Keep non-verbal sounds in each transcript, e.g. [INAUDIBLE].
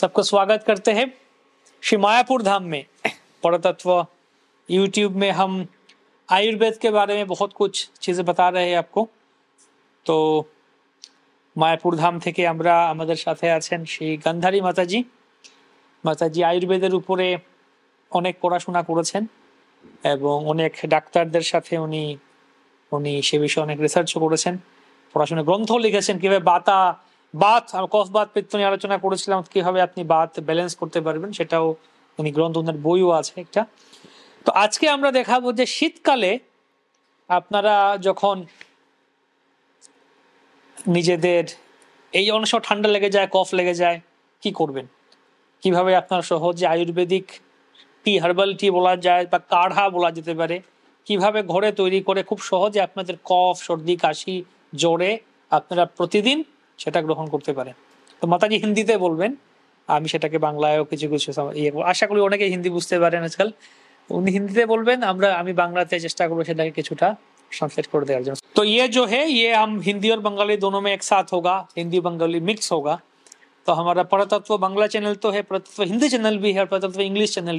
সবক স্বাগত করতে হে শ্যামায়াপুর धाम মে পরতত্ত্ব ইউটিউব মে হাম আয়ুর্বেদ কে বারে মে বহুত কুছ চীজে বতা রহে হে আপকো তো মায়াপুর धाम থেকে আমরা আমাদের সাথে আছেন শ্রী গান্ধারী মাতা জি মাতা জি আয়ুর্বেদ এর উপরে অনেক কোরাশনা করেছেন এবং অনেক ডাক্তারদের সাথে উনি উনি এই বিষয়ে অনেক রিসার্চ করেছেন পড়াশোনা গ্রন্থ লিখেছেন কিভাবে বাতা বাথ আর কফবাথ পিত্ত নিয়ে আলোচনা করেছিলাম কিভাবে আপনি বাথ ব্যালেন্স করতে পারবেন সেটাও উনি গ্রন্থ ওনার বইও আছে একটা তো আজকে আমরা দেখাবো যে শীতকালে আপনারা যখন নিজেদের এই অংশ ঠান্ডা লেগে যায় কফ লেগে যায় কি করবেন কিভাবে আপনার সহজে আয়ুর্বেদিক টি হার্বাল টি বলা যায় বা কাঢ়া বলা যেতে পারে কিভাবে ঘরে তৈরি করে খুব সহজে আপনাদের কফ সর্দি কাশি জ্বরে আপনারা প্রতিদিন সেটা গ্রহণ করতে পারেন তো মাতাজি হিন্দিতে বলবেন আমি সেটাকে বাংলায়ও কিছু কিছু ইয়ে আশা করি অনেকে হিন্দি বুঝতে পারেন আজকাল উনি হিন্দিতে বলবেন আমরা আমি বাংলাতে চেষ্টা করবো সেটাকে কিছুটা ট্রান্সলেট করে দেওয়ার জন্য তো ইয়ে जो হে ইয়ে हम হিন্দি ও বাঙ্গালি দোনো মে একসাথ হোগা হিন্দি हिंदी মিক্স হোগা তো तो পরতত্ত্ব বাংলা চ্যানেল তো হে পরতত্ত্ব হিন্দি চ্যানেল ভি হে है और परतत्व इंग्लिश चैनल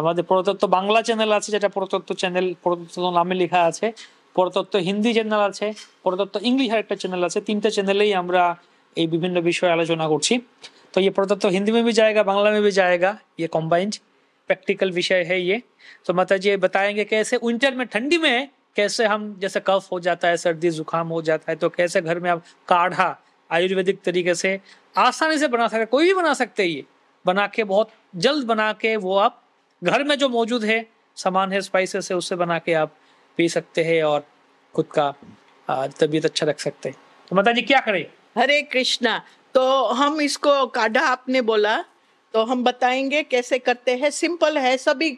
আমাদের পরতত্ত্ব বাংলা চ্যানেল আছে যেটা পরতত্ত্ব চ্যানেল পরতত্ত্ব নামে লেখা আছে পরতত্ত্ব হিন্দি চ্যানেল আছে পরতত্ত্ব ইংলিশ আরেকটা চ্যানেল আছে তিনটা চ্যানেলেই আমরা এই বিভিন্ন বিষয়ে আলোচনা করছি तो ये पढ़ता हिंदी में भी जाएगा बांग्ला में भी जाएगा ये कॉम्बाइंड प्रैक्टिकल विषय है ये तो माता जी बताएंगे कैसे विंटर में ठंडी में कैसे हम जैसे कफ हो जाता है सर्दी जुकाम हो जाता है तो कैसे घर में आप काढ़ा आयुर्वेदिक तरीके से आसानी से बना सकते कोई भी बना सकते ये बना के बहुत जल्द बना के वो आप घर में जो मौजूद है सामान है स्पाइसेस है उससे बना के आप पी सकते हैं और खुद का तबीयत अच्छा रख सकते हैं तो माता जी क्या करें हरे कृष्णा तो हम इसको काढ़ा आपने बोला तो हम बताएंगे कैसे करते हैं सिंपल है सभी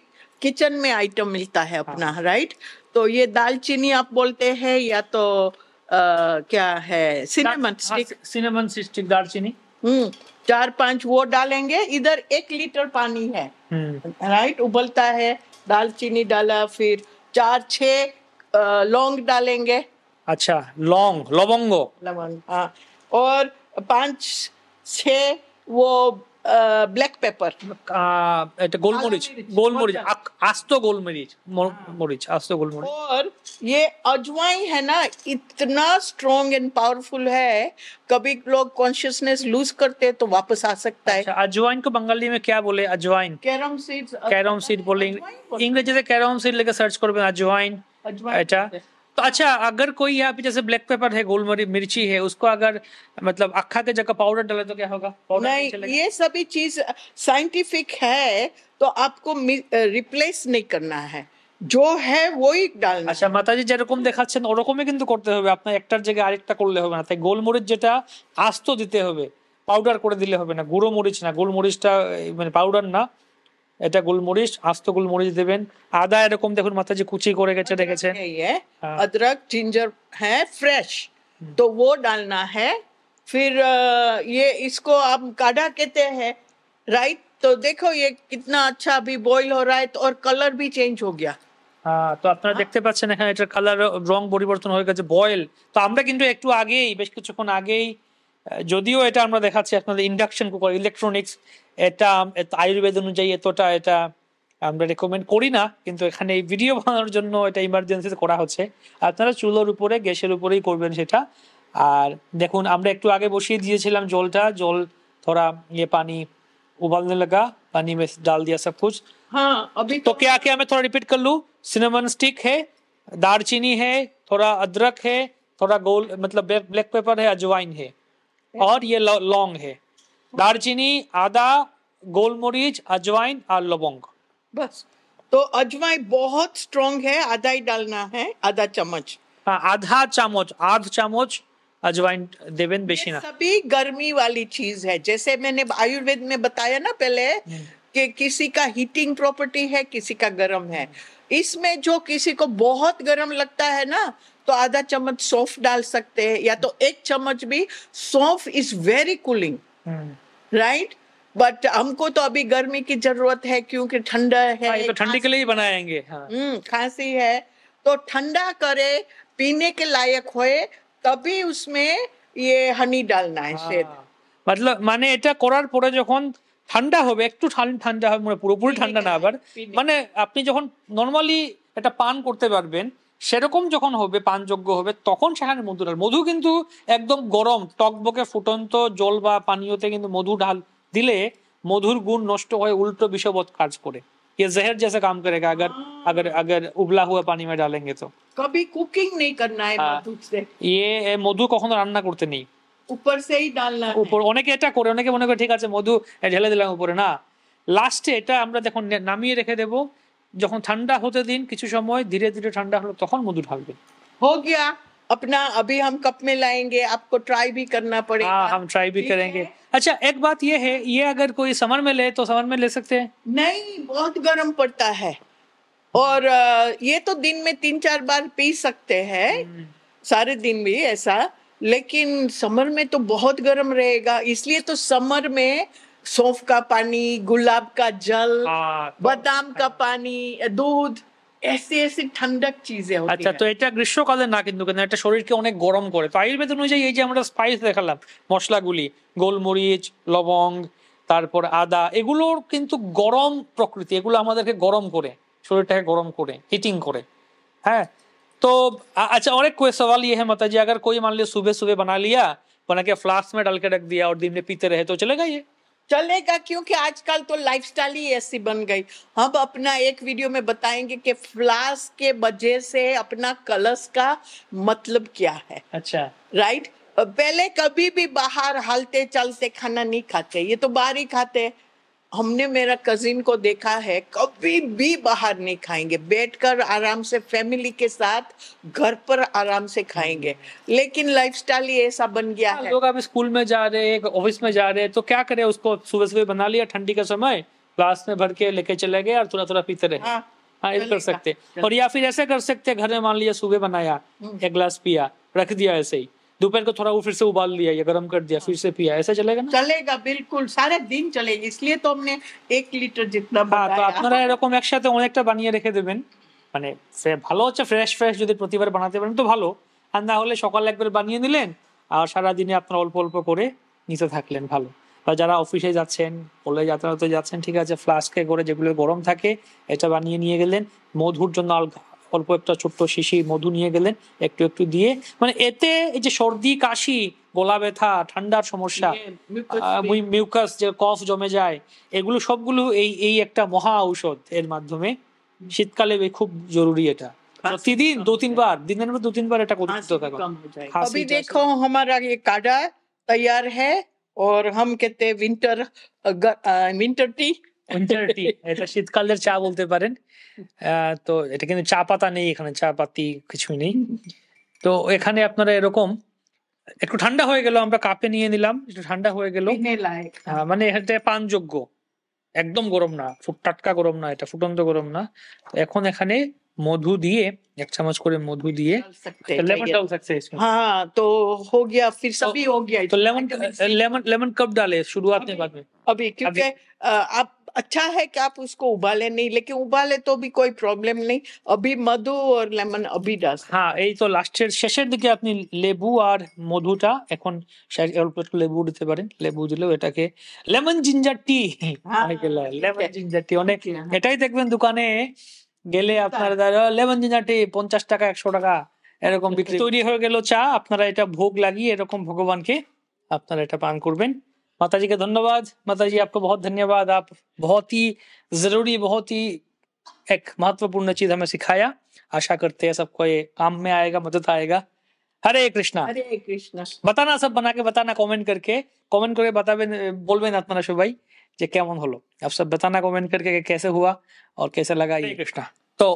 किचन में आइटम मिलता है अपना हाँ। राइट तो ये दालचीनी आप बोलते हैं या तो आ, क्या है सिनेमन स्टिक सिनेमन स्टिक दालचीनी हम्म चार पांच वो डालेंगे इधर एक लीटर पानी है हम्म। राइट उबलता है दालचीनी डाला फिर चार छः लौंग डालेंगे अच्छा लौंग लवंगो लवंग हाँ और पांच छ वो ব্ল্যাক পেপার গোলমরিচ গোলমরিच आस्तो गोलमरीच मरीच आस्तो गोलमरीच और ये अजवाइन है ना इतना स्ट्रॉन्ग एंड पावरफुल है कभी लोग कॉन्शियसनेस लूज करते हैं तो वापस आ सकता है अच्छा अजवाइन को बंगाली में क्या बोले अजवाइन कैरम सीड कैरम सीड बोले इंग्लिश जैसे कैरम सीड लेकर सर्च करो अजवाइन अच्छा तो अच्छा अगर कोई यहाँ पे जैसे ब्लैक पेपर है गोलमरी मिर्ची है उसको अगर मतलब अखा के जगह पाउडर डाले तो क्या होगा नहीं ये सभी चीज साइंटिफिक है तो आपको रिप्लेस नहीं करना है जो है वो ही डालना अच्छा माता जी যেরকম দেখাচ্ছেন ওরকমই কিন্তু করতে হবে আপনি একটার জায়গায় আরেকটা করলে হবে না তাই গোলমরিচ যেটা আস্ত দিতে হবে পাউডার করে দিলে হবে না গুঁড়ো মরিচ না গোলমরিচটা এটা গোলমরিচ আস্ত গোলমরিচ দেবেন আদা এরকম দেখুন মাথাজি কুচি করে গেছে রেখেছে আদ্রক ইয়ে, হ্যাঁ। জিঞ্জার হ্যাঁ ফ্রেশ তো ও ডালনা হ্যাঁ ফির ये इसको आप काढ़ा कहते हैं राइट तो देखो ये कितना अच्छा अभी बॉईल हो তো আপনারা হ্যাঁ। দেখতে পাচ্ছেন এখানে এটার কালার রং পরিবর্তন হয়ে গেছে বয়েল তো আমরা কিন্তু একটু আগেই বেশ কিছুক্ষণ আগেই যদিও এটা আমরা দেখাচ্ছি আপনাদের ইন্ডাকশন কুকার ইলেকট্রনিক্স এটা আয়ুর্বেদ অনুযায়ী এতটা এটা আমরা রেকমেন্ড করি না কিন্তু এখানে এই ভিডিও বানানোর জন্য এটা ইমার্জেন্সিতে করা হচ্ছে আপনারা চুলোর উপরে গ্যাসের উপরেই করবেন সেটা আর দেখুন আমরা একটু আগে বসিয়ে দিয়েছিলাম জলটা জল ধরা ইয়ে পানি উবালনে লাগা পানি में ডাল দিয়া সব কিছু হ্যাঁ अभी तो, तो क्या क्या मैं थोड़ा रिपीट कर হে सिनेमन स्टिक হে থোড়া है थोड़ा अदरक है थोड़ा ব্ল্যাক পেপার ब्लैक पेपर और ये लौंग है दालचीनी आदा गोलमरीच अजवाइन और लवंग बस तो अजवाइन बहुत स्ट्रॉन्ग है आधा ही डालना है आधा चम्मच हाँ आधा चम्मच आध चम्मच अजवाइन देवेन बेशीना सभी गर्मी वाली चीज है जैसे मैंने आयुर्वेद में बताया ना पहले हम्म। कि किसी का हीटिंग प्रॉपर्टी है किसी का गर्म है इसमें जो किसी को बहुत गर्म लगता है ना तो आधा चम्मच सौंफ डाल सकते हैं या तो एक चम्मच भी सौंफ is very cooling right but हमको तो अभी गर्मी की जरूरत है क्योंकि ठंडा है हाँ, तो ठंडी के लिए ही बनाएंगे हाँ। हम्म, खांसी है तो ठंडा करे पीने के लायक होए तभी उसमें ये हनी डालना है हाँ. मतलब মানে এটা করার পরে যখন ঠান্ডা হবে একটু ঠান্ডা হবে মানে পুরোপুরি ঠান্ডা না আবার মানে আপনি যখন নর্মালি এটা পান করতে পারবেন সেরকম যখন হবে পানযোগ্য হবে তখন সেখানে মধু ঢাল মধু কিন্তু একদম গরম টকবকে ফুটন্ত জল বা পানীয়তে কিন্তু মধু ঢাল দিলে মধুর গুণ নষ্ট হয়ে উল্টো বিষবৎ কাজ করে ये जहर जैसा काम करेगा अगर अगर अगर उबला हुआ पानी में डालेंगे तो कभी कुकिंग नहीं करना है मधु से ये মধু কখনো রান্না করতে নেই উপর সেই ডালনা উপর অনেকে এটা করে অনেকে মনে করে ঠিক আছে মধু ঢেলে দিলাম উপরে না লাস্টে এটা আমরা দেখুন নামিয়ে রেখে দেবো যখন ঠান্ডা হতে দিন কিছু সময় ধীরে ধীরে ঠান্ডা হলো তখন মধু ঢালবেন हो गया अपना अभी हम कप में लाएंगे आपको ट्राई भी करना पड़ेगा आ, हाँ, हम ट्राई भी करेंगे अच्छा एक बात ये है ये अगर कोई समर में ले तो समर में ले सकते हैं नहीं बहुत गर्म पड़ता है और ये तो दिन में तीन चार बार पी सकते हैं हम्म। सारे दिन भी ऐसा लेकिन समर में तो बहुत गर्म रहेगा इसलिए तो समर में सौंफ का पानी गुलाब का जल बादाम का पानी दूध এসে এসে ঠান্ডক চিজে আচ্ছা তো এটা গ্রীষ্মকালে না কিন্তু কেন এটা শরীরকে অনেক গরম করে তো আয়ুর্বেদ অনুযায়ী এই যে আমরা স্পাইস দেখালাম মশলাগুলি গোলমরিচ লবঙ্গ তারপর আদা এগুলোর কিন্তু গরম প্রকৃতি এগুলো আমাদেরকে গরম করে শরীরটাকে গরম করে হিটিং করে হ্যাঁ তো আচ্ছা অনেক एक সওয়াল ইয়ে ये है माता जी अगर कोई मान लिया सुबह सुबह बना लिया बना के फ्लास्क में डाल के रख दिया और दिन में चलेगा क्योंकि आजकल तो लाइफस्टाइल ही ऐसी बन गई हम अपना एक वीडियो में बताएंगे कि फ्लास के वजह से अपना कलश का मतलब क्या है अच्छा राइट पहले कभी भी बाहर हलते चलते खाना नहीं खाते ये तो बाहर ही खाते हैं हमने मेरा कजिन को देखा है कभी भी बाहर नहीं खाएंगे बैठकर आराम से फैमिली के साथ घर पर आराम से खाएंगे लेकिन लाइफस्टाइल ही ऐसा बन गया हाँ, है लोग अब स्कूल में जा रहे हैं ऑफिस में जा रहे हैं तो क्या करें उसको सुबह सुबह बना लिया ठंडी का समय ग्लास में भर के लेके चले गए और थोड़ा थोड़ा पीते रहे हाँ, हाँ कर हाँ, सकते और या फिर ऐसे कर सकते घर में मान लिया सुबह बनाया हम्म। एक ग्लास पिया रख दिया ऐसे ही दोपहर को थोड़ा वो फिर से उबाल लिया या गर्म कर दिया फिर से पिया ऐसा चलेगा ना चलेगा बिल्कुल सारे दिन चलेगा इसलिए तो हमने एक लीटर जितना এরকম একসাথে অনেকটা বানিয়ে রেখে দেবেন মানে ভালো হচ্ছে ফ্রেশ ফ্রেশ যদি প্রতিবার বানাতে পারেন তো ভালো আর না হলে সকাল একবার বানিয়ে নিলেন আর সারা দিনে আপনারা অল্প অল্প করে নিতে থাকলেন ভালো বা যারা অফিসে যাচ্ছেন কলেজ যাতায়াতে যাচ্ছেন ঠিক আছে ফ্লাস্কে করে যেগুলো গরম থাকে এটা বানিয়ে নিয়ে গেলেন মধুর জন্য আলগা অল্প একটা ছোট্ট শিশি মধু নিয়ে গেলেন একটু একটু দিয়ে মানে এতে এই যে সর্দি কাশি গলা ব্যথা ঠান্ডার সমস্যা মিউকাস যে কফ জমে যায় এগুলো সবগুলো এই এই একটা মহা ঔষধ এর মাধ্যমে শীতকালে খুব জরুরি এটা হ্যাঁ, প্রতিদিন দু তিনবার দিনের মধ্যে দু তিনবার এটা করতে থাকো अभी देखो हमारा ये काढ़ा तैयार है और हम कहते উইন্টার টি [LAUGHS] এটা শীতকালের চা বলতে পারেন তো এটা কিন্তু চা পাতা নেই এখানে চা পাতি কিছুই নেই তো এখানে আপনারা এরকম একটু ঠান্ডা হয়ে গেল আমরা কাপে নিয়ে নিলাম একটু ঠান্ডা হয়ে গেল মানে এটা পানযোগ্য একদম গরম না ফুট টাটকা গরম না এটা ফুটন্ত গরম না এখন এখানে মধু দিয়ে এক চামচ করে মধু দিয়ে लेमन डाल सकते हैं हाँ तो हो गया फिर सभी हो गया तो लेमन लेमन लेमन कब डाले शुरुआत में बाद में अभी क्योंकि আচ্ছা হ্যাঁ কি আপ उसको उबालेन नहीं लेकिन उबाले तो भी कोई प्रॉब्लम नहीं अभी মধু और লেমন আবি দস হ্যাঁ এই তো লাস্টের শেষের দিকে আপনি লেবু আর মধুটা এখন শেয়ার আপলোড করে লেবু দিতে পারেন লেবু দিলেও এটাকে লেমন জিঞ্জার টি হ্যাঁ লেমন জিঞ্জার টি ওইনে কি এটাই দেখবেন দোকানে গেলে আপনারা ধরেন লেমন জিঞ্জার টি 50 টাকা 100 টাকা এরকম বিক্রি তৈরি হয়ে গেল চা আপনারা এটা ভোগ লাগি এরকম ভগবান কি আপনারা এটা পান করবেন माता जी का धन्यवाद माता जी आपको बहुत धन्यवाद आप बहुत ही जरूरी बहुत ही एक महत्वपूर्ण चीज हमें सिखाया आशा करते हैं सबको ये काम में आएगा मदद आएगा हरे कृष्णा हरे कृष्णा बताना सब बना के बताना कमेंट करके कमेंट करके बे बोलवेन शुभ भाई जे केमन होलो आप सब बताना कमेंट करके कैसे हुआ और कैसे लगा ये कृष्णा তো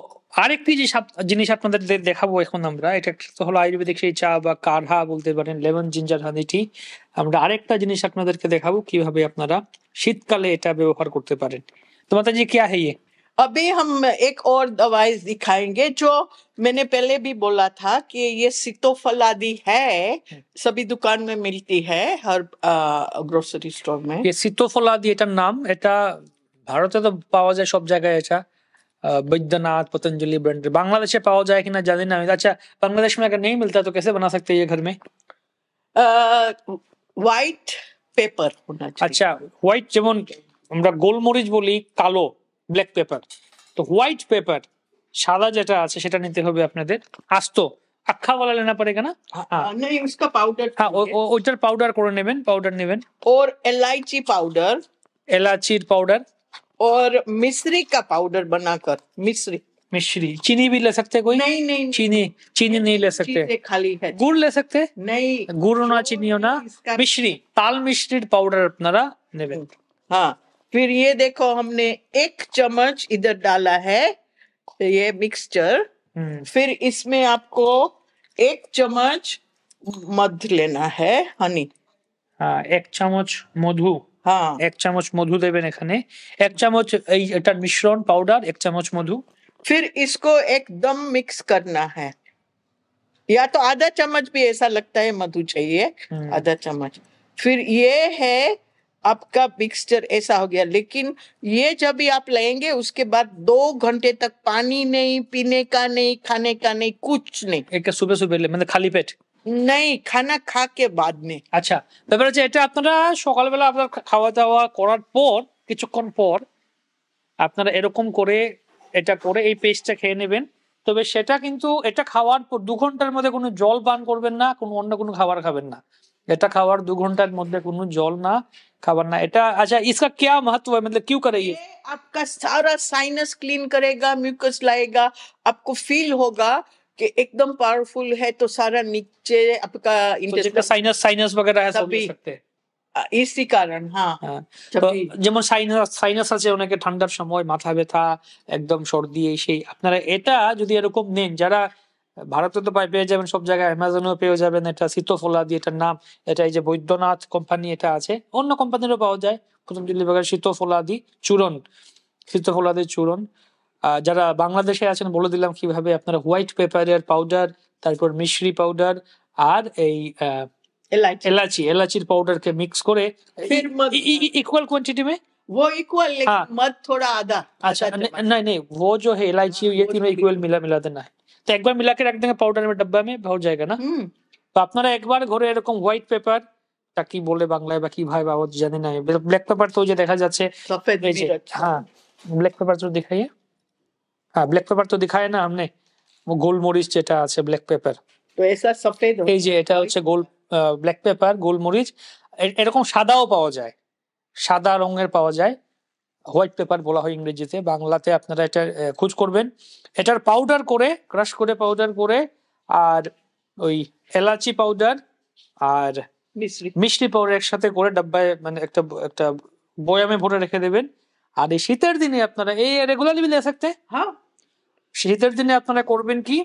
আর এক পিজি জিনিস আপনাদের দেখাবো এখন আমরা এটা তো হলো আয়ুর্বেদিক চা বা কারহা বলতে পারেন লেমন জিঞ্জার হানি টি আমরা আরেকটা জিনিস আপনাদের দেখাবো কিভাবে আপনারা শীতকালে এটা ব্যবহার করতে পারেন তোমাদের কি আর হে এই আমরা এক اور दवाई दिखाएंगे जो मैंने पहले भी बोला था कि ये सितोफलादी है सभी दुकान में मिलती है और ग्रोसरी स्टोर में ये सितोफलादी এটা নাম এটা ভারতে তো পাওয়া যায় সব জায়গায় এটা बैद्यनाथ पतंजलि ब्रांड बांग्लादेश में पाओ जाए कि না जाने ना अच्छा बांग्लादेश में মিলতা তো কেসে तो कैसे बना सकते হোয়াইট পেপার আচ্ছা হোয়াইট যেমন আমরা গোলমরিচ বলি কালো ব্ল্যাক পেপার তো হোয়াইট পেপার সাদা যেটা আছে সেটা নিতে হবে আপনাদের আস্ত আখা বলা লেনা পড়ে কেনা उसका পাউডার হ্যাঁ ওইটার পাউডার করে নেবেন পাউডার নেবেন ওর এলাইচি পাউডার এলাচির পাউডার और मिश्री का पाउडर बनाकर मिश्री मिश्री चीनी भी ले सकते कोई नहीं नहीं चीनी चीनी नहीं ले सकते खाली है गुड़ ले सकते नहीं गुड़ होना चीनी होना मिश्री ताल मिश्री पाउडर अपना हाँ फिर ये देखो हमने एक चम्मच इधर डाला है ये मिक्सचर हम्म। फिर इसमें आपको एक चम्मच मध लेना है हनी हाँ एक चम्मच मधु হ্যাঁ এক চামচ মধু দেবেন এখানে এক চামচ এই এটার মিশ্রণ পাউডার এক চামচ মধু फिर इसको एकदम मिक्स करना है या तो आधा चम्मच भी ऐसा लगता है मधु चाहिए हम्म। आधा चम्मच फिर ये है आपका मिक्सचर ऐसा हो गया लेकिन ये जब भी आप लेंगे उसके बाद दो घंटे तक पानी नहीं पीने का नहीं खाने का नहीं कुछ नहीं एक सुबह सुबह ले मतलब खाली पेट नहीं খানা खा के बाद আচ্ছা ব্যাপার হচ্ছে এটা আপনারা সকালবেলা আপনার খাওয়া দাওয়া করার পর কিছুক্ষণ পর আপনারা এরকম করে এটা করে এই পেস্টটা খেয়ে নেবেন তবে সেটা কিন্তু এটা খাওয়ার পর দু ঘন্টার মধ্যে কোনো জল পান করবেন না কোনো অন্য কোনো খাবার খাবেন না এটা খাওয়ার দু ঘন্টার মধ্যে কোনো জল না খাবার না এটা আচ্ছা ইসকা কে মহত্ব है मतलब क्यों करें ये आपका सारा साइनस क्लीन करेगा म्यूकस लाएगा आपको फील कि एकदम पावरफुल है तो सारा नीचे आपका इंटर साइनस साइनस वगैरह है सब सकते हैं कारण কারণ হ্যাঁ যেমন साइनस साइनस আছে অনেকে ঠান্ডার সময় মাথা ব্যথা একদম সর্দি এই সেই আপনারা এটা যদি এরকম নেন যারা ভারতে তো পাই পেয়ে যাবেন সব জায়গায় অ্যামাজনেও পেয়ে যাবেন এটা শীতফলা দিয়ে এটার নাম এটা এই যে বৈদ্যনাথ কোম্পানি এটা আছে অন্য কোম্পানিরও পাওয়া যায় প্রথম দিল্লি বাগার দি শীতফলাদি চূরণ দি চূরণ যারা বাংলাদেশে আছেন বলে দিলাম কিভাবে আপনারা হোয়াইট পেপারের পাউডার তারপর মিশ্রি পাউডার আর এই এলাচি এলাচির কে মিক্স করে ইকুয়াল কোয়ান্টিটি মে वो इक्वल लेकिन मत थोड़ा आधा अच्छा नहीं नहीं वो जो है इलायची ये तीनों इक्वल मिला मिला देना है तो एक बार मिला के रख देंगे पाउडर में डब्बा में हो जाएगा ना তো আপনারা একবার ঘরে এরকম হোয়াইট পেপার তা কি বলে বাংলায় বা কি ভাই বাবদ জানি না ব্ল্যাক পেপার তো যে দেখা যাচ্ছে হ্যাঁ ব্ল্যাক পেপার তো দেখাইয়া হ্যাঁ ব্ল্যাক পেপার তো দেখায় না আপনি গোল গোলমরিচ যেটা আছে ব্ল্যাক পেপার তো এসা সফেদ এই যে এটা হচ্ছে গোল ব্ল্যাক পেপার গোলমরিচ এরকম সাদাও পাওয়া যায় সাদা রঙের পাওয়া যায় হোয়াইট পেপার বলা হয় ইংরেজিতে বাংলাতে আপনারা এটা খোঁজ করবেন এটার পাউডার করে ক্রাশ করে পাউডার করে আর ওই এলাচি পাউডার আর মিষ্টি পাউডার একসাথে করে ডাব্বায় মানে একটা একটা বয়ামে ভরে রেখে দেবেন আর এই শীতের দিনে আপনারা এই রেগুলারলি মিলে থাকতে হ্যাঁ শীতের দিনে আপনারা করবেন কি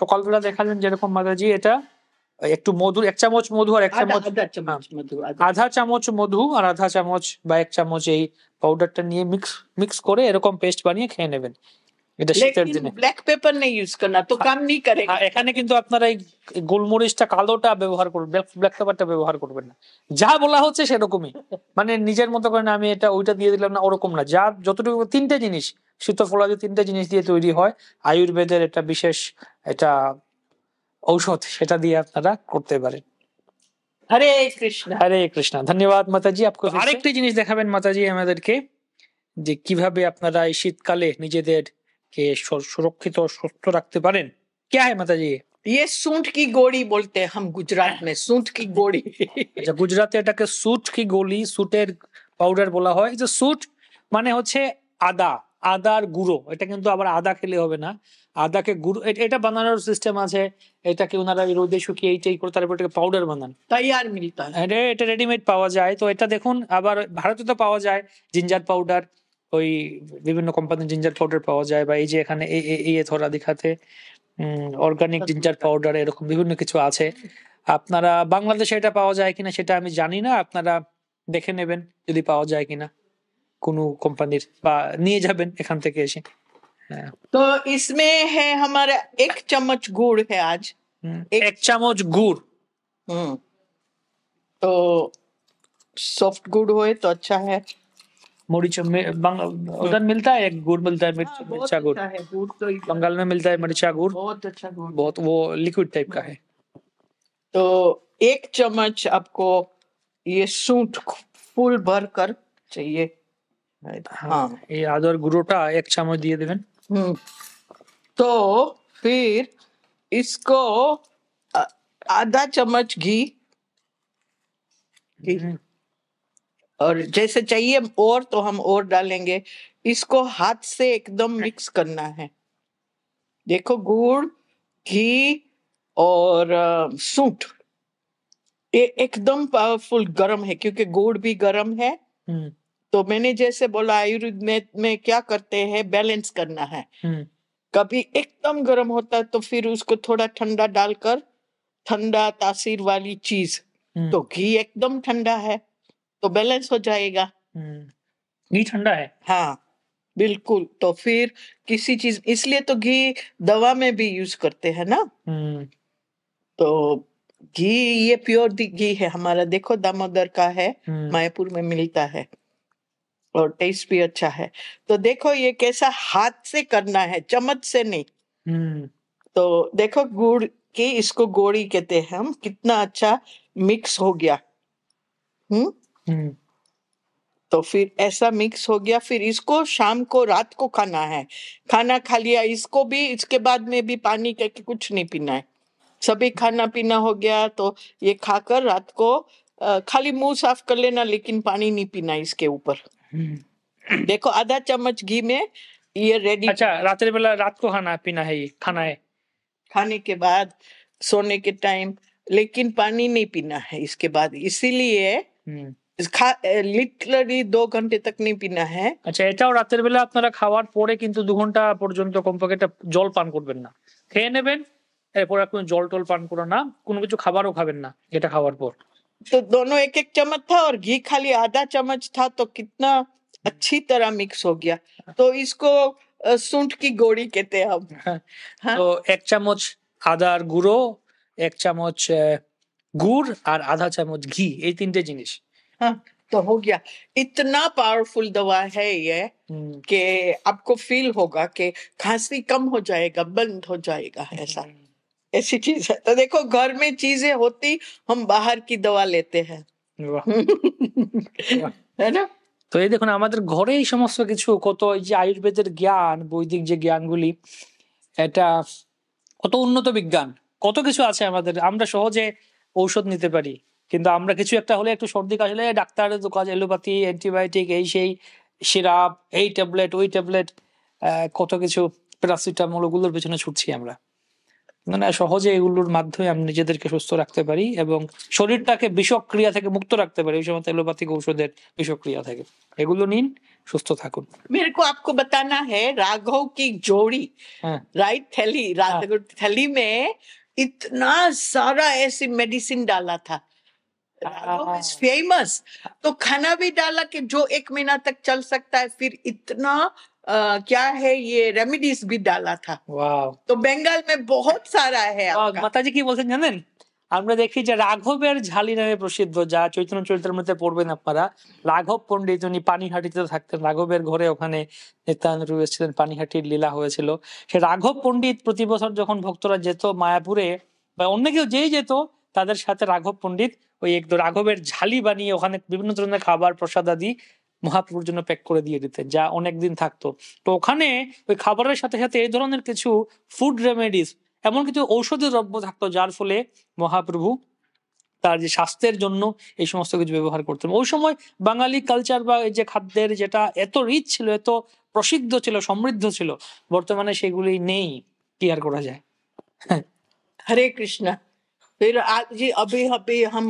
সকালবেলা দেখালেন যেরকম মাতাজি এটা একটু মধু এক চামচ মধু আর এক চামচ হ্যাঁ। আধা চামচ মধু আর আধা চামচ বা এক চামচ এই পাউডারটা নিয়ে মিক্স মিক্স করে এরকম পেস্ট বানিয়ে খেয়ে নেবেন এটা শীতের দিনে ব্ল্যাক পেপার নেই ইউজ করনা তো কাম নেই করে হ্যাঁ, এখানে কিন্তু আপনারা এই গোলমরিচটা কালোটা ব্যবহার করবেন ব্ল্যাক পেপারটা ব্যবহার করবেন না যা বলা হচ্ছে সেরকমই মানে নিজের মতো করে না আমি এটা ওইটা দিয়ে দিলাম না ওরকম না যা যতটুকু তিনটে জিনিস শীতফলা যে তিনটা জিনিস দিয়ে তৈরি হয় আয়ুর্বেদের একটা বিশেষ এটা ঔষধ সেটা দিয়ে আপনারা করতে পারেন হরে কৃষ্ণ হরে কৃষ্ণ ধন্যবাদ মাতাজি আপনি আরেকটি জিনিস দেখাবেন মাতাজি আমাদেরকে যে কিভাবে আপনারা এই শীতকালে নিজেদের কে সুরক্ষিত সুস্থ রাখতে পারেন কে है माता जी ये सूंठ की गोली बोलते हैं हम गुजरात में सूंठ আচ্ছা গুজরাতে এটাকে সুট কি গলি সুটের পাউডার বলা হয় যে সুট মানে হচ্ছে আদা আদার গুঁড়ো এটা কিন্তু আবার আদা খেলে হবে না আদাকে গুঁড়ো এটা বানানোর সিস্টেম আছে এটাকে ওনারা রোদে শুকিয়ে এইটাই করে তারপর এটাকে পাউডার বানান তাই আর এটা রেডিমেড পাওয়া যায় তো এটা দেখুন আবার ভারতে তো পাওয়া যায় জিঞ্জার পাউডার ওই বিভিন্ন কোম্পানির জিঞ্জার পাউডার পাওয়া যায় বা এই যে এখানে এই থরা দিখাতে অর্গানিক জিঞ্জার পাউডার এরকম বিভিন্ন কিছু আছে আপনারা বাংলাদেশে এটা পাওয়া যায় কিনা সেটা আমি জানি না আপনারা দেখে নেবেন যদি পাওয়া যায় কিনা কোনো কোম্পানির বা নিয়ে যাবেন এখান থেকে এসে তো इसमें है हमारा एक चम्मच गुड़ है आज एक, चम्मच गुड़ तो सॉफ्ट गुड़ होए तो अच्छा है मरीच उधर मिलता है गुड़ मिलता है मिर्चा गुड़ बंगाल में मिलता है मिर्चा गुड़ बहुत अच्छा गुड़ बहुत वो लिक्विड टाइप का है तो एक चम्मच आपको ये सूट फुल भर कर चाहिए हाँ এই আদার গুঁড়োটা এক চামচ দিয়ে দেবেন तो फिर इसको आधा चम्मच घी हम्म। और जैसे चाहिए और तो हम और डालेंगे इसको हाथ से एकदम हाँ। मिक्स करना है देखो गुड़ घी और सूट ये एकदम पावरफुल गरम है क्योंकि गुड़ भी गरम है हम्म। तो मैंने जैसे बोला आयुर्वेद में, में क्या करते हैं बैलेंस करना है हम्म। कभी एकदम गर्म होता है तो फिर उसको थोड़ा ठंडा डालकर ठंडा तासीर वाली चीज हम्म। तो घी एकदम ठंडा है तो बैलेंस हो जाएगा हम्म। घी ठंडा है हाँ बिल्कुल तो फिर किसी चीज इसलिए तो घी दवा में भी यूज करते हैं ना तो घी ये प्योर घी है हमारा देखो दामोदर का है मायापुर में मिलता है और टेस्ट भी अच्छा है तो देखो ये कैसा हाथ से करना है चम्मच से नहीं हम्म। तो देखो गुड़ की इसको गोड़ी कहते हैं हम कितना अच्छा मिक्स हो गया हम्म? हम्म तो फिर ऐसा मिक्स हो गया फिर इसको शाम को रात को खाना है खाना खा लिया इसको भी इसके बाद में भी पानी कहके कुछ नहीं पीना है सभी खाना पीना हो गया तो ये खाकर रात को खाली मुंह साफ कर लेना लेकिन पानी नहीं पीना इसके ऊपर देखो आधा चम्मच घी में ये रेडी अच्छा रात्रि बेला रात को खाना पीना है ये खाना है खाने के बाद सोने के टाइम लेकिन पानी नहीं पीना है इसके बाद इसीलिए লিটারালি দু ঘন্টা তক নেই পিনা হ্যাঁ আচ্ছা এটাও রাতের বেলা আপনারা খাওয়ার পরে কিন্তু দু ঘন্টা পর্যন্ত কমপক্ষে একটা জল পান করবেন না খেয়ে নেবেন এরপর আর কোনো জল টল পান করো না কোনো কিছু খাবারও খাবেন না এটা খাওয়ার পর तो दोनों एक एक चम्मच था और घी खाली आधा चम्मच था तो कितना अच्छी तरह मिक्स हो गया तो इसको सूंठ की गोड़ी कहते हैं हम हाँ? तो एक चम्मच আদার গুঁড়ো এক चम्मच গুড় আর আধা চামচ ঘি এই তিনটে জিনিস हाँ, तो हो गया इतना पावरफुल दवा है ये हम्म। कि आपको फील होगा कि खांसी कम हो जाएगा बंद हो जाएगा ऐसा हम्म। ऐसी चीज है तो देखो घर में चीजें होती हम बाहर की दवा लेते हैं [LAUGHS] है ना তো এই দেখুন আমাদের ঘরে এই সমস্ত কিছু কত এই যে আয়ুর্বেদের জ্ঞান বৈদিক যে জ্ঞানগুলি এটা কত উন্নত বিজ্ঞান কত কিছু আছে আমাদের আমরা সহজে ঔষধ নিতে পারি কিন্তু আমরা কিছু একটা হলে একটু সর্দি কাশলে ডাক্তারের কাজ এলোপ্যাথি অ্যান্টিবায়োটিক এই সেই সিরাপ এই ট্যাবলেট ওই ট্যাবলেট কত কিছু প্যারাসিটামল ওগুলোর পেছনে ছুটছি আমরা মানে সহজে এগুলোর মাধ্যমে আমি নিজেদেরকে সুস্থ রাখতে পারি এবং শরীরটাকে বিষক্রিয়া থেকে মুক্ত রাখতে পারি ওই সময় এলোপ্যাথিক ঔষধের বিষক্রিয়া থাকে এগুলো নিন সুস্থ থাকুন मेरे কো আপকো বাতানা হে राघव কি জোড়ি রাইট थैली राघव थैली মে ইতনা সারা এসি মেডিসিন ডালা থা फेमस तो खाना भी डाला कि जो एक महीना तक चल सकता है फिर इतना क्या है ये रेमिडीज भी डाला था तो बंगाल में बहुत सारा है মাতা জি কি বলছেন জানেন আমরা দেখি যে রাঘবের ঝালি নামে প্রসিদ্ধ যা চৈতন্য চরিত্রের মধ্যে পড়বেন আপনারা রাঘব পণ্ডিত উনি পানিহাটিতে থাকতেন রাঘবের ঘরে ওখানে নিত্যানন্দ এসেছিলেন পানিহাটির লীলা হয়েছিল সে রাঘব পণ্ডিত প্রতি বছর যখন ভক্তরা যেত মায়াপুরে বা অন্য কেউ যেই যেত তাদের সাথে রাঘব পণ্ডিত ওই একদম রাঘবের ঝালি বানিয়ে ওখানে বিভিন্ন ধরনের খাবার প্রসাদ আদি মহাপ্রভুর জন্য প্যাক করে দিয়ে দিতেন যা অনেকদিন থাকতো তো ওখানে ওই খাবারের সাথে সাথে এই ধরনের কিছু ফুড রেমেডিস এমন কিছু ঔষধি দ্রব্য থাকতো যার ফলে মহাপ্রভু তার যে স্বাস্থ্যের জন্য এই সমস্ত কিছু ব্যবহার করতেন ওই সময় বাঙালি কালচার বা এই যে খাদ্যের যেটা এত রিচ ছিল এত প্রসিদ্ধ ছিল সমৃদ্ধ ছিল বর্তমানে সেগুলি নেই কি আর করা যায় হ্যাঁ। হরে কৃষ্ণা फिर आज जी अभी अभी हम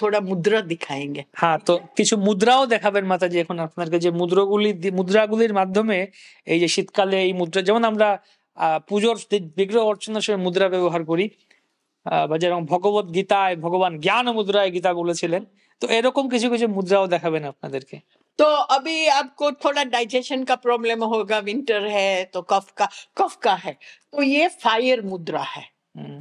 থোড়া মুদ্রা দিখায়েঙ্গে হ্যাঁ তো কিছু মুদ্রাও দেখাবেন মাতাজি এখন আপনাদেরকে যে মুদ্রাগুলি মুদ্রাগুলির মাধ্যমে এই যে শীতকালে এই মুদ্রা যেমন আমরা পুজোর বিগ্রহ অর্চনার সময় মুদ্রা ব্যবহার করি বা যেরকম ভগবত গীতায় ভগবান জ্ঞান মুদ্রায় গীতা বলেছিলেন তো এরকম কিছু কিছু মুদ্রাও দেখাবেন আপনাদেরকে तो अभी आपको थोड़ा डाइजेशन का प्रॉब्लम होगा विंटर है तो कफ का कफ का है तो ये फायर मुद्रा है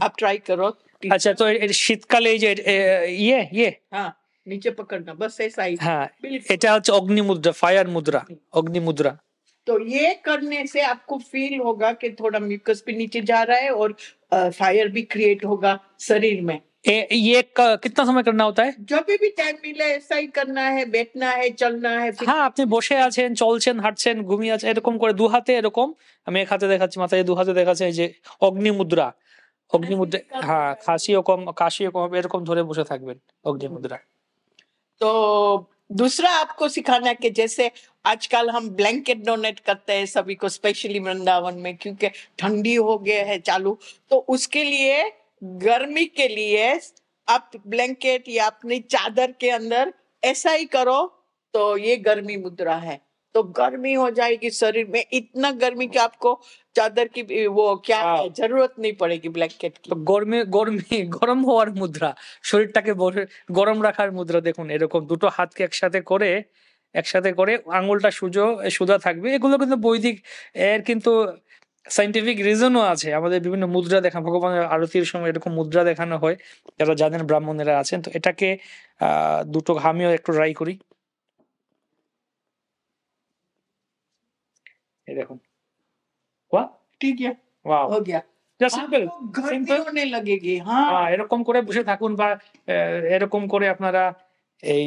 आप ट्राई करो अच्छा तो शीतकाल ये ये हाँ, नीचे पकड़ना बस ऐसा ही हाँ अग्नि मुद्रा फायर मुद्रा अग्नि मुद्रा तो ये करने से आपको फील होगा कि थोड़ा म्यूकस भी नीचे जा रहा है और फायर भी क्रिएट होगा शरीर में ए, ये कितना समय करना होता है जब भी टाइम मिले ऐसा ही करना है बैठना है चलना है हाँ अपने बसे आल চলছেন হাঁটছেন ঘুমিয়ে আছেন এরকম করে দু হাতে এরকম আমি এক হাতে দেখাচ্ছি মাথায় দু অগ্নিমুদ্রা হ্যাঁ খাসিও কম কাশিও কম এরকম ধরে বসে থাকবেন অগ্নিমুদ্রা তো दूसरा आपको सिखाना कि जैसे आजकल हम ब्लैंकेट डोनेट करते हैं सभी को स्पेशली वृंदावन में क्योंकि ठंडी हो गया है चालू तो उसके लिए गर्मी के लिए आप ब्लैंकेट या अपनी चादर के अंदर ऐसा ही करो तो ये गर्मी मुद्रा है तो गर्मी हो जाएगी शरीर में इतना गर्मी कि आपको चादर की চাদর কি ও ক্যা জরুরত নেই পড়েগি ব্ল্যাঙ্কেট কি গরমে গরমে গরম হওয়ার মুদ্রা শরীরটাকে গরম রাখার মুদ্রা দেখুন এরকম দুটো হাতকে একসাথে করে একসাথে করে আঙুলটা সুজো সুদা থাকবে এগুলো কিন্তু বৈদিক এর কিন্তু সাইন্টিফিক রিজনও আছে আমাদের বিভিন্ন মুদ্রা দেখা ভগবানের আরতির সময় এরকম মুদ্রা দেখানো হয় যারা জানেন ব্রাহ্মণেরা আছেন তো এটাকে দুটো ঘামিও একটু ট্রাই করি এ রকম क्वा ফিডিয়া ওয়াও ওগিয়া যা সিম্পল সিম্পল হয়ে রনে লেগেগে হ্যাঁ এই রকম করে বসে থাকুন বা এরকম করে আপনারা এই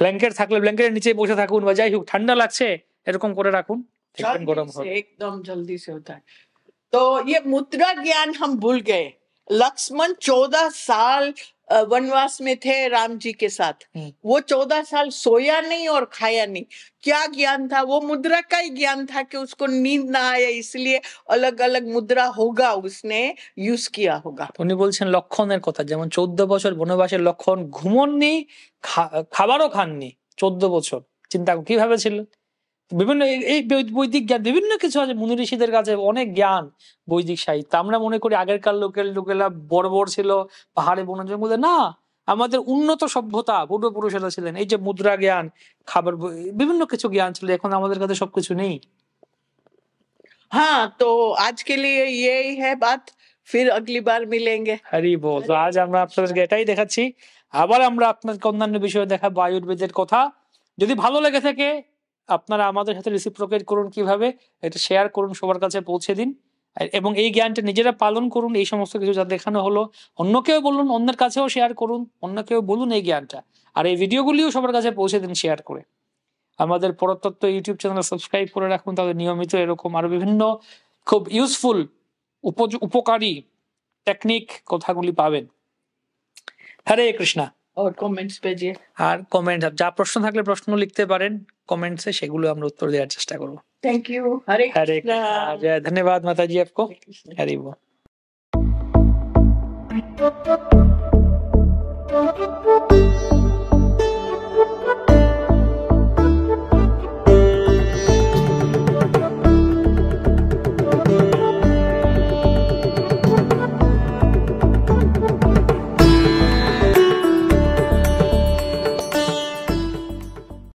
ব্ল্যাঙ্কেট থাকলে ব্ল্যাঙ্কেটের নিচে বসে থাকুন বা যাই হোক ঠান্ডা লাগছে এরকম করে রাখুন একদম গরম হবে একদম জলদি সে होता है तो ये मुद्रा ज्ञान हम भूल गए लक्ष्मण 14 साल वनवास में थे राम जी के साथ वो चौदह साल सोया नहीं और खाया नहीं क्या ज्ञान था वो मुद्रा का ही ज्ञान था कि उसको नींद ना আয় इसलिए अलग अलग मुद्रा होगा उसने यूज किया होगा উনি বলছেন লক্ষণের কথা যেমন চোদ্দ বছর বনবাসের লক্ষণ ঘুমননি খাবারও খাননি চোদ্দ বছর চিন্তা কিভাবে ছিল বিভিন্ন এই বৈদিক জ্ঞান বিভিন্ন কিছু আছে মুনি ঋষিদের কাছে অনেক জ্ঞান বৈদিক সাহিত্য আমরা মনে করি আগেরকার লোকের লোকেরা বড় ছিল পাহাড়ে বন জঙ্গলে না আমাদের উন্নত সভ্যতা পূর্বপুরুষেরা ছিলেন এই যে মুদ্রা জ্ঞান খাবার বিভিন্ন কিছু জ্ঞান ছিল এখন আমাদের কাছে সবকিছু নেই হ্যাঁ তো আজকে লিয়ে लिए यही বাত ফির আগলি বার মিলেঙ্গে হরি हरी আজ আমরা আপনাদেরকে এটাই দেখাচ্ছি আবার আমরা আপনাদেরকে অন্যান্য বিষয়ে দেখাবো আয়ুর্বেদের কথা যদি ভালো লেগে থাকে আপনারা আমাদের সাথে রিসিপ্রোকেট করুন কিভাবে এটা শেয়ার করুন সবার কাছে পৌঁছে দিন এবং এই জ্ঞানটা নিজেরা পালন করুন এই সমস্ত কিছু যা দেখানো হলো কেউ বলুন অন্যের কাছেও শেয়ার করুন অন্য কেউ বলুন এই জ্ঞানটা আর এই ভিডিওগুলিও সবার কাছে পৌঁছে দিন শেয়ার করে আমাদের পরতত্ত্ব ইউটিউব চ্যানেল সাবস্ক্রাইব করে রাখুন তাদের নিয়মিত এরকম আরো বিভিন্ন খুব ইউজফুল উপকারী টেকনিক কথাগুলি পাবেন হরে কৃষ্ণা কমেন্টস পেজে আর কমেন্ট যা প্রশ্ন থাকলে প্রশ্ন লিখতে পারেন কমেন্টসে সেগুলো আমরা উত্তর দেওয়ার চেষ্টা করবো থ্যাংক ইউ হরে ধন্যবাদ মাতাজি আপকো হরি বল Thank you.